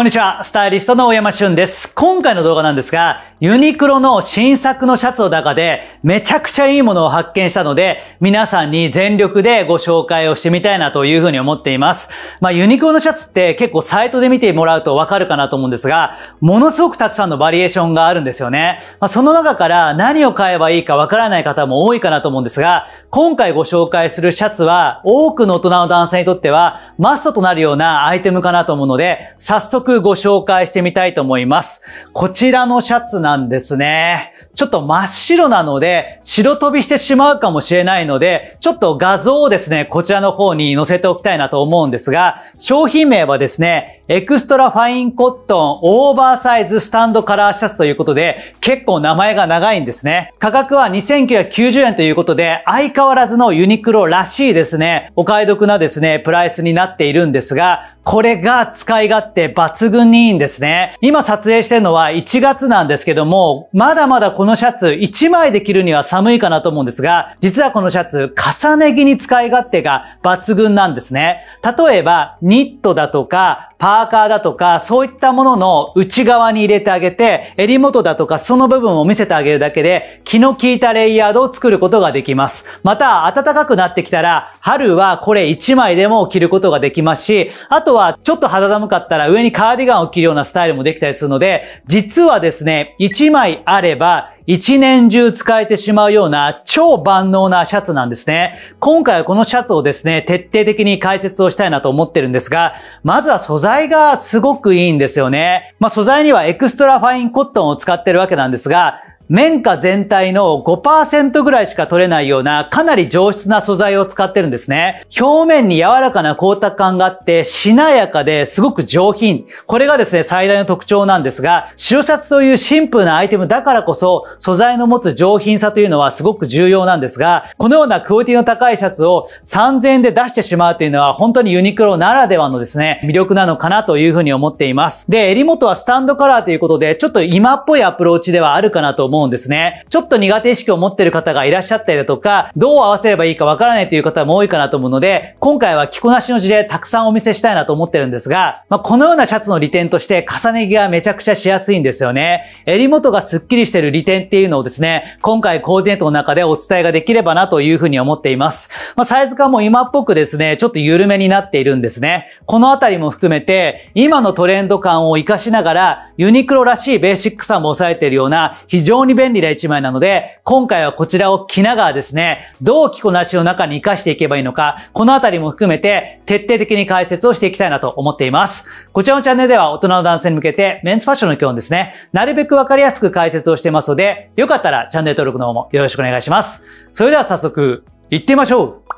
こんにちは、スタイリストの大山俊です。今回の動画なんですが、ユニクロの新作のシャツの中で、めちゃくちゃいいものを発見したので、皆さんに全力でご紹介をしてみたいなというふうに思っています。まあ、ユニクロのシャツって結構サイトで見てもらうとわかるかなと思うんですが、ものすごくたくさんのバリエーションがあるんですよね。まあ、その中から何を買えばいいかわからない方も多いかなと思うんですが、今回ご紹介するシャツは、多くの大人の男性にとっては、マストとなるようなアイテムかなと思うので、早速ご紹介してみたいと思います。こちらのシャツなんですね。ちょっと真っ白なので、白飛びしてしまうかもしれないので、ちょっと画像をですね、こちらの方に載せておきたいなと思うんですが、商品名はですね、エクストラファインコットンオーバーサイズスタンドカラーシャツということで、結構名前が長いんですね。価格は2990円ということで、相変わらずのユニクロらしいですね、お買い得なですね、プライスになっているんですが、これが使い勝手抜群にいいんですね。今撮影してるのは1月なんですけども、まだまだこののシャツ1枚で着るには寒いかなと思うんですが、実はこのシャツ重ね着に使い勝手が抜群なんですね。例えば、ニットだとか、パーカーだとか、そういったものの内側に入れてあげて、襟元だとかその部分を見せてあげるだけで、気の利いたレイヤードを作ることができます。また、暖かくなってきたら、春はこれ1枚でも着ることができますし、あとはちょっと肌寒かったら上にカーディガンを着るようなスタイルもできたりするので、実はですね、1枚あれば、一年中使えてしまうような超万能なシャツなんですね。今回はこのシャツをですね、徹底的に解説をしたいなと思ってるんですが、まずは素材がすごくいいんですよね。まあ素材にはエクストラファインコットンを使ってるわけなんですが、綿花全体の5%ぐらいしか取れないようなかなり上質な素材を使ってるんですね。表面に柔らかな光沢感があってしなやかですごく上品。これがですね、最大の特徴なんですが、白シャツというシンプルなアイテムだからこそ素材の持つ上品さというのはすごく重要なんですが、このようなクオリティの高いシャツを3000円で出してしまうというのは本当にユニクロならではのですね、魅力なのかなというふうに思っています。で、襟元はスタンドカラーということで、ちょっと今っぽいアプローチではあるかなと思うん思うんですね。ちょっと苦手意識を持ってる方がいらっしゃったりだとか、どう合わせればいいかわからないという方も多いかなと思うので、今回は着こなしの事例たくさんお見せしたいなと思ってるんですが、まあ、このようなシャツの利点として重ね着がめちゃくちゃしやすいんですよね。襟元がスッキリしてる利点っていうのをですね、今回コーディネートの中でお伝えができればなというふうに思っています。まあ、サイズ感も今っぽくですね、ちょっと緩めになっているんですね。このあたりも含めて、今のトレンド感を活かしながら、ユニクロらしいベーシックさも抑えているような非常に便利な一枚なので、今回はこちらを着ながらですね、どう着こなしの中に活かしていけばいいのか、このあたりも含めて徹底的に解説をしていきたいなと思っています。こちらのチャンネルでは大人の男性に向けてメンズファッションの基本ですね、なるべくわかりやすく解説をしていますので、よかったらチャンネル登録の方もよろしくお願いします。それでは早速、行ってみましょう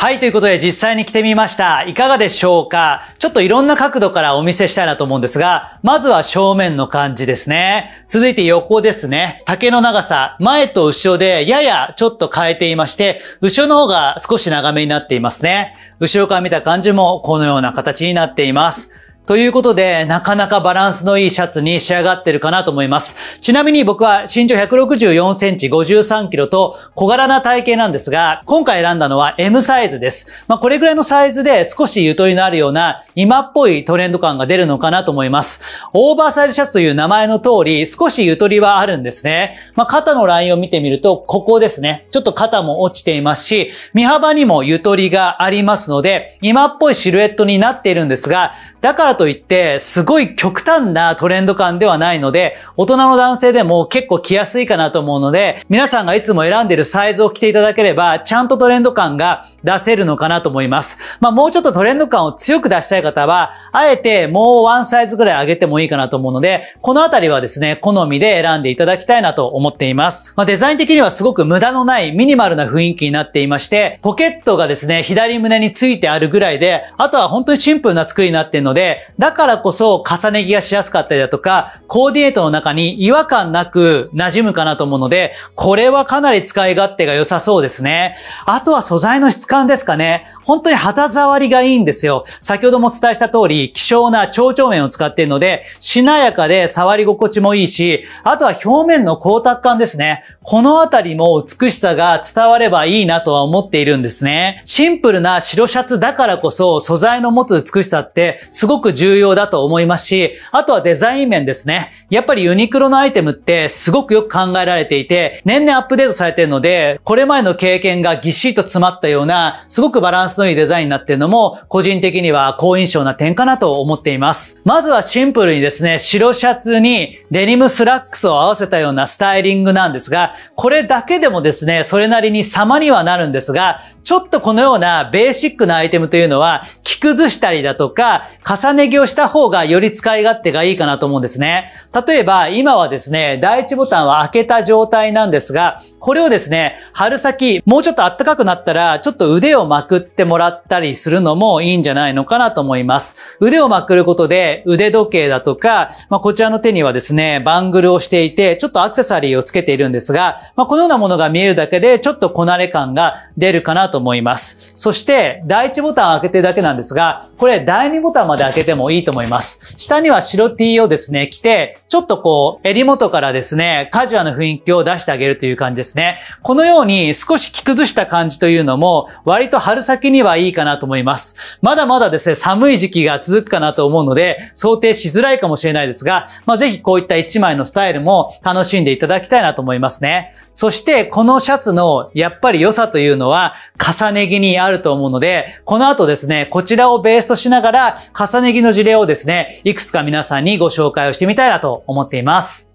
はい、ということで実際に来てみました。いかがでしょうかちょっといろんな角度からお見せしたいなと思うんですが、まずは正面の感じですね。続いて横ですね。竹の長さ、前と後ろでややちょっと変えていまして、後ろの方が少し長めになっていますね。後ろから見た感じもこのような形になっています。ということで、なかなかバランスのいいシャツに仕上がってるかなと思います。ちなみに僕は身長164センチ53キロと小柄な体型なんですが、今回選んだのは M サイズです。まあ、これぐらいのサイズで少しゆとりのあるような今っぽいトレンド感が出るのかなと思います。オーバーサイズシャツという名前の通り、少しゆとりはあるんですね。まあ、肩のラインを見てみると、ここですね。ちょっと肩も落ちていますし、身幅にもゆとりがありますので、今っぽいシルエットになっているんですが、だからといって、すごい極端なトレンド感ではないので、大人の男性でも結構着やすいかなと思うので、皆さんがいつも選んでるサイズを着ていただければ、ちゃんとトレンド感が出せるのかなと思います。まあ、もうちょっとトレンド感を強く出したい方は、あえてもうワンサイズぐらい上げてもいいかなと思うので、このあたりはですね、好みで選んでいただきたいなと思っています。まあ、デザイン的にはすごく無駄のないミニマルな雰囲気になっていまして、ポケットがですね、左胸についてあるぐらいで、あとは本当にシンプルな作りになっているので、だからこそ重ね着がしやすかったりだとか、コーディネートの中に違和感なく馴染むかなと思うので、これはかなり使い勝手が良さそうですね。あとは素材の質感ですかね。本当に肌触りがいいんですよ。先ほどもお伝えした通り、希少な蝶々面を使っているので、しなやかで触り心地もいいし、あとは表面の光沢感ですね。このあたりも美しさが伝わればいいなとは思っているんですね。シンプルな白シャツだからこそ素材の持つ美しさってすごくく重要だと思いますし、あとはデザイン面ですね。やっぱりユニクロのアイテムってすごくよく考えられていて、年々アップデートされているので、これまでの経験がぎっしりと詰まったような、すごくバランスのいいデザインになっているのも、個人的には好印象な点かなと思っています。まずはシンプルにですね、白シャツにデニムスラックスを合わせたようなスタイリングなんですが、これだけでもですね、それなりに様にはなるんですが、ちょっとこのようなベーシックなアイテムというのは、着崩したりだとか、重ね値着をした方がより使い勝手がいいかなと思うんですね。例えば、今はですね、第一ボタンは開けた状態なんですが、これをですね、春先、もうちょっと暖かくなったら、ちょっと腕をまくってもらったりするのもいいんじゃないのかなと思います。腕をまくることで、腕時計だとか、まあ、こちらの手にはですね、バングルをしていて、ちょっとアクセサリーをつけているんですが、まあ、このようなものが見えるだけで、ちょっとこなれ感が出るかなと思います。そして、第一ボタン開けてるだけなんですが、これ第二ボタンまで開けててもいいと思います。下には白 T をですね、着て、ちょっとこう、襟元からですね、カジュアルな雰囲気を出してあげるという感じですね。このように少し着崩した感じというのも、割と春先にはいいかなと思います。まだまだですね、寒い時期が続くかなと思うので、想定しづらいかもしれないですが、まあ、ぜひこういった1枚のスタイルも楽しんでいただきたいなと思いますね。そしてこのシャツのやっぱり良さというのは重ね着にあると思うので、この後ですね、こちらをベースとしながら重ね着の事例をですね、いくつか皆さんにご紹介をしてみたいなと思っています。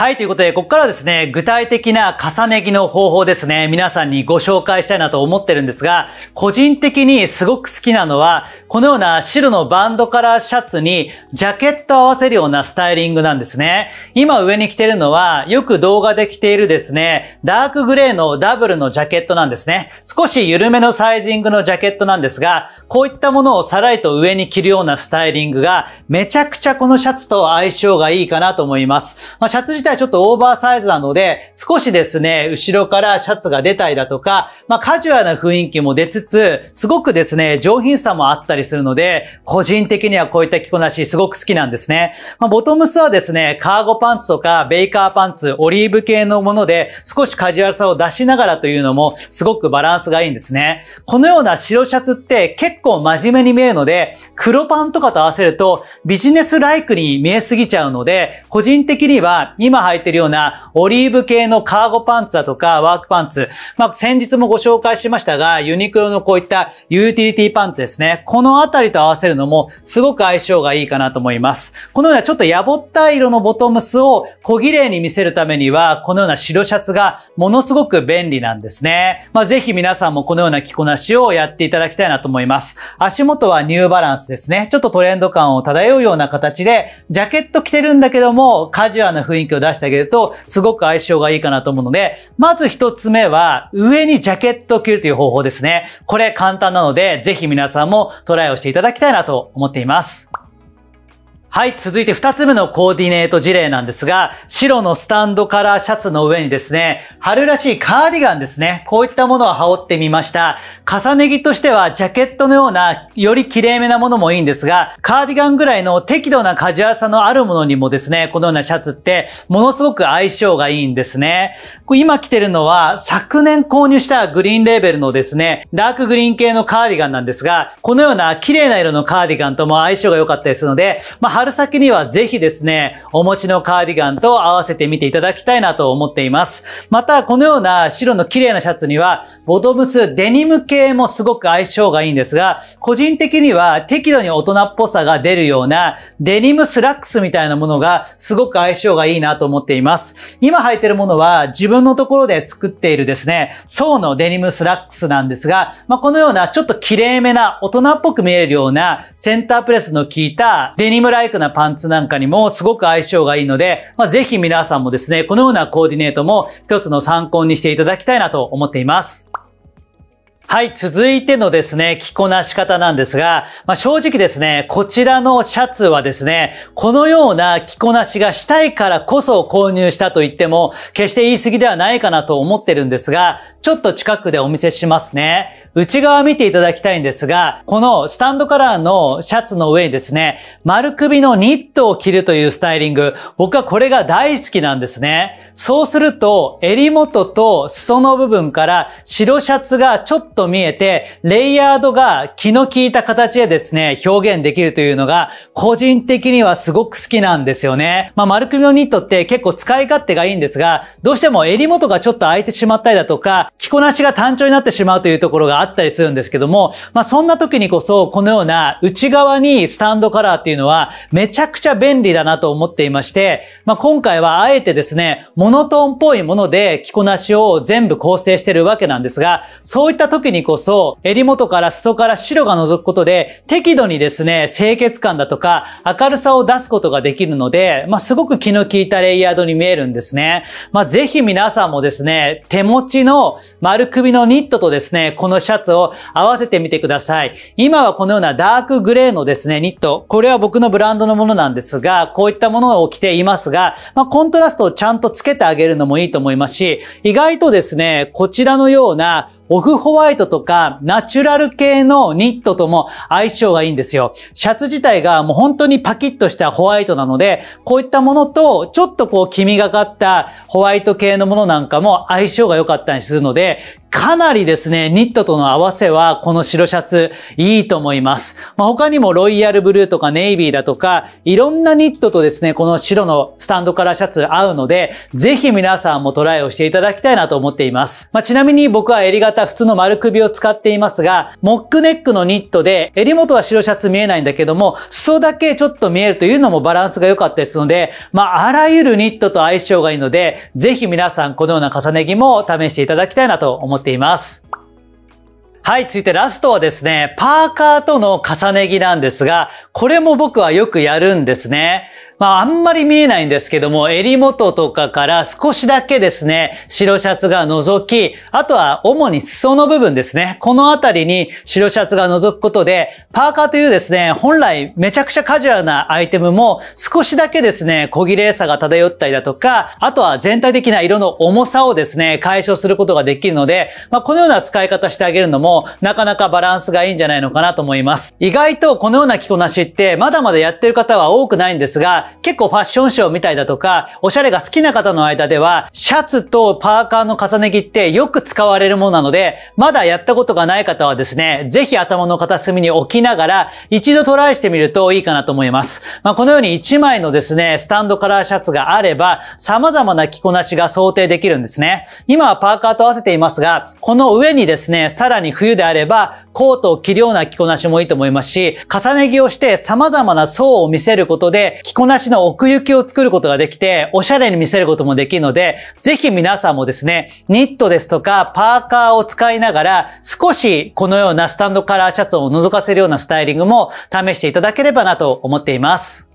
はい、ということで、ここからですね、具体的な重ね着の方法ですね、皆さんにご紹介したいなと思ってるんですが、個人的にすごく好きなのは、このような白のバンドカラーシャツに、ジャケット合わせるようなスタイリングなんですね。今上に着てるのは、よく動画で着ているですね、ダークグレーのダブルのジャケットなんですね。少し緩めのサイジングのジャケットなんですが、こういったものをさらりと上に着るようなスタイリングが、めちゃくちゃこのシャツと相性がいいかなと思います。まあ、シャツ自体しはちょっとオーバーサイズなので、少しですね、後ろからシャツが出たりだとか、まあカジュアルな雰囲気も出つつ、すごくですね、上品さもあったりするので、個人的にはこういった着こなしすごく好きなんですね。まあボトムスはですね、カーゴパンツとかベイカーパンツ、オリーブ系のもので、少しカジュアルさを出しながらというのも、すごくバランスがいいんですね。このような白シャツって結構真面目に見えるので、黒パンとかと合わせると、ビジネスライクに見えすぎちゃうので、個人的には今履いてるようなオリーブ系のカーゴパンツだとかワークパンツ。まあ、先日もご紹介しましたが、ユニクロのこういったユーティリティパンツですね。このあたりと合わせるのもすごく相性がいいかなと思います。このようなちょっとやぼった色のボトムスを小綺麗に見せるためには、このような白シャツがものすごく便利なんですね。まあ、ぜひ皆さんもこのような着こなしをやっていただきたいなと思います。足元はニューバランスですね。ちょっとトレンド感を漂うような形で、ジャケット着てるんだけども、カジュアルな雰囲気を出出してあげると、すごく相性がいいかなと思うので、まず一つ目は、上にジャケットを着るという方法ですね。これ簡単なので、ぜひ皆さんもトライをしていただきたいなと思っています。はい、続いて2つ目のコーディネート事例なんですが、白のスタンドカラーシャツの上にですね、春らしいカーディガンですね、こういったものを羽織ってみました。重ね着としてはジャケットのような、より綺麗めなものもいいんですが、カーディガンぐらいの適度なカジュアルさのあるものにもですね、このようなシャツって、ものすごく相性がいいんですね。今着てるのは、昨年購入したグリーンレーベルのですね、ダークグリーン系のカーディガンなんですが、このような綺麗な色のカーディガンとも相性が良かったですので、まあ春先にはぜひですね、お持ちのカーディガンと合わせてみていただきたいなと思っています。また、このような白の綺麗なシャツには、ボトムスデニム系もすごく相性がいいんですが、個人的には適度に大人っぽさが出るようなデニムスラックスみたいなものがすごく相性がいいなと思っています。今履いてるものは自分のところで作っているですね、層のデニムスラックスなんですが、まあ、このようなちょっと綺麗めな大人っぽく見えるようなセンタープレスの効いたデニムライイクなパンツなんかにもすごく相性がいいので、まあ、ぜひ皆さんもですね、このようなコーディネートも一つの参考にしていただきたいなと思っています。はい、続いてのですね、着こなし方なんですが、まあ、正直ですね、こちらのシャツはですね、このような着こなしがしたいからこそ購入したと言っても、決して言い過ぎではないかなと思ってるんですが、ちょっと近くでお見せしますね。内側見ていただきたいんですが、このスタンドカラーのシャツの上にですね、丸首のニットを着るというスタイリング、僕はこれが大好きなんですね。そうすると、襟元と裾の部分から白シャツがちょっと見えて、レイヤードが気の利いた形でですね、表現できるというのが、個人的にはすごく好きなんですよね。まあ、丸首のニットって結構使い勝手がいいんですが、どうしても襟元がちょっと開いてしまったりだとか、着こなしが単調になってしまうというところがあったりするんですけども、まあそんな時にこそ、このような内側にスタンドカラーっていうのは、めちゃくちゃ便利だなと思っていまして、まあ今回はあえてですね、モノトーンっぽいもので着こなしを全部構成してるわけなんですが、そういった時にこそ、襟元から裾から白が覗くことで、適度にですね、清潔感だとか、明るさを出すことができるので、まあすごく気の利いたレイヤードに見えるんですね。まあぜひ皆さんもですね、手持ちの丸首のニットとですね、このシャツを合わせてみてください。今はこのようなダークグレーのですね、ニット。これは僕のブランドのものなんですが、こういったものを着ていますが、まあ、コントラストをちゃんとつけてあげるのもいいと思いますし、意外とですね、こちらのようなオフホワイトとかナチュラル系のニットとも相性がいいんですよ。シャツ自体がもう本当にパキッとしたホワイトなので、こういったものとちょっとこう黄みがかったホワイト系のものなんかも相性が良かったりするので、かなりですね、ニットとの合わせは、この白シャツ、いいと思います。まあ、他にもロイヤルブルーとかネイビーだとか、いろんなニットとですね、この白のスタンドカラーシャツ合うので、ぜひ皆さんもトライをしていただきたいなと思っています。まあ、ちなみに僕は襟型った普通の丸首を使っていますが、モックネックのニットで、襟元は白シャツ見えないんだけども、裾だけちょっと見えるというのもバランスが良かったですので、まあ、あらゆるニットと相性がいいので、ぜひ皆さんこのような重ね着も試していただきたいなと思っています。はい、続いてラストはですね、パーカーとの重ね着なんですが、これも僕はよくやるんですね。まあ、あんまり見えないんですけども、襟元とかから少しだけですね、白シャツが覗き、あとは主に裾の部分ですね。このあたりに白シャツが覗くことで、パーカーというですね、本来めちゃくちゃカジュアルなアイテムも少しだけですね、小切れさが漂ったりだとか、あとは全体的な色の重さをですね、解消することができるので、まあ、このような使い方してあげるのも、なかなかバランスがいいんじゃないのかなと思います。意外とこのような着こなしって、まだまだやってる方は多くないんですが、結構ファッションショーみたいだとか、おしゃれが好きな方の間では、シャツとパーカーの重ね着ってよく使われるものなので、まだやったことがない方はですね、ぜひ頭の片隅に置きながら、一度トライしてみるといいかなと思います。まあ、このように1枚のですね、スタンドカラーシャツがあれば、様々な着こなしが想定できるんですね。今はパーカーと合わせていますが、この上にですね、さらに冬であれば、コートを着るような着こなしもいいと思いますし、重ね着をして様々な層を見せることで、着こなし話の奥行きを作ることができて、おしゃれに見せることもできるので、ぜひ皆さんもですね、ニットですとかパーカーを使いながら、少しこのようなスタンドカラーシャツを覗かせるようなスタイリングも試していただければなと思っています。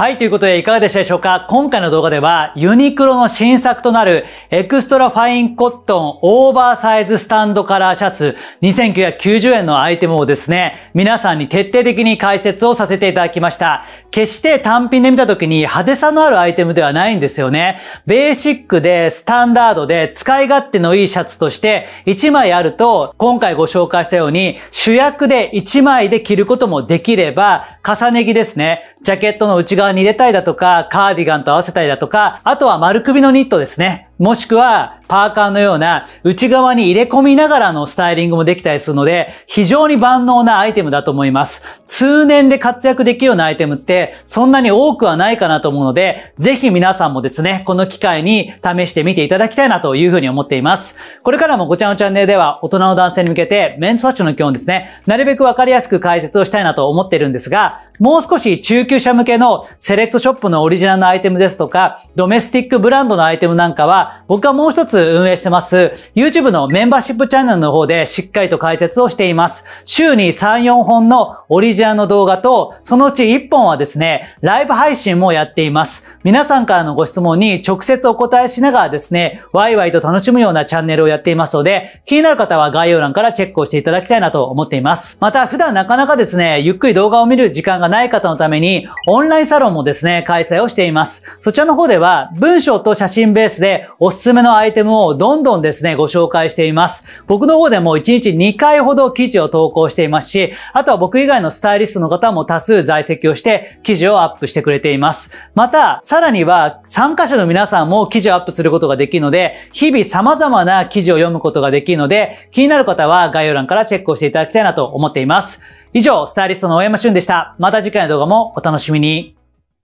はい、ということでいかがでしたでしょうか今回の動画ではユニクロの新作となるエクストラファインコットンオーバーサイズスタンドカラーシャツ2990円のアイテムをですね、皆さんに徹底的に解説をさせていただきました。決して単品で見た時に派手さのあるアイテムではないんですよね。ベーシックでスタンダードで使い勝手のいいシャツとして1枚あると今回ご紹介したように主役で1枚で着ることもできれば重ね着ですね。ジャケットの内側に入れたいだとか、カーディガンと合わせたりだとか、あとは丸首のニットですね。もしくは、パーカーのような内側に入れ込みながらのスタイリングもできたりするので、非常に万能なアイテムだと思います。通年で活躍できるようなアイテムって、そんなに多くはないかなと思うので、ぜひ皆さんもですね、この機会に試してみていただきたいなというふうに思っています。これからもごちゃのチャンネルでは、大人の男性に向けて、メンズファッションの基本ですね、なるべくわかりやすく解説をしたいなと思ってるんですが、もう少し中級者向けのセレクトショップのオリジナルのアイテムですとか、ドメスティックブランドのアイテムなんかは、僕はもう一つ運営してます、YouTube のメンバーシップチャンネルの方でしっかりと解説をしています。週に3、4本のオリジナルの動画と、そのうち1本はですね、ライブ配信もやっています。皆さんからのご質問に直接お答えしながらですね、ワイワイと楽しむようなチャンネルをやっていますので、気になる方は概要欄からチェックをしていただきたいなと思っています。また、普段なかなかですね、ゆっくり動画を見る時間がない方のために、オンラインサロンもですね、開催をしています。そちらの方では、文章と写真ベースでおすすめのアイテムをどんどんですね、ご紹介しています。僕の方でも1日2回ほど記事を投稿していますし、あとは僕以外のスタイリストの方も多数在籍をして記事をアップしてくれています。また、さらには参加者の皆さんも記事をアップすることができるので、日々様々な記事を読むことができるので、気になる方は概要欄からチェックをしていただきたいなと思っています。以上、スタイリストの大山俊でした。また次回の動画もお楽しみに。